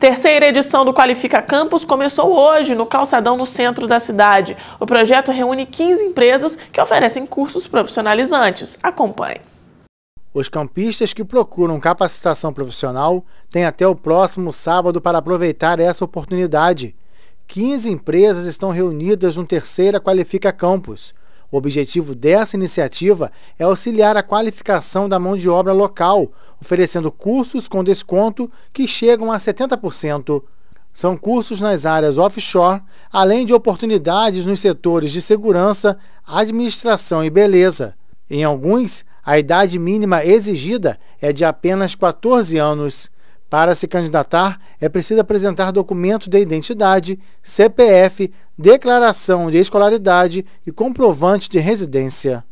Terceira edição do Qualifica Campus começou hoje no calçadão no centro da cidade. O projeto reúne 15 empresas que oferecem cursos profissionalizantes. Acompanhe. Os campistas que procuram capacitação profissional têm até o próximo sábado para aproveitar essa oportunidade. 15 empresas estão reunidas no Terceira Qualifica Campus. O objetivo dessa iniciativa é auxiliar a qualificação da mão de obra local, oferecendo cursos com desconto que chegam a 70%. São cursos nas áreas offshore, além de oportunidades nos setores de segurança, administração e beleza. Em alguns, a idade mínima exigida é de apenas 14 anos. Para se candidatar, é preciso apresentar documento de identidade, CPF, declaração de escolaridade e comprovante de residência.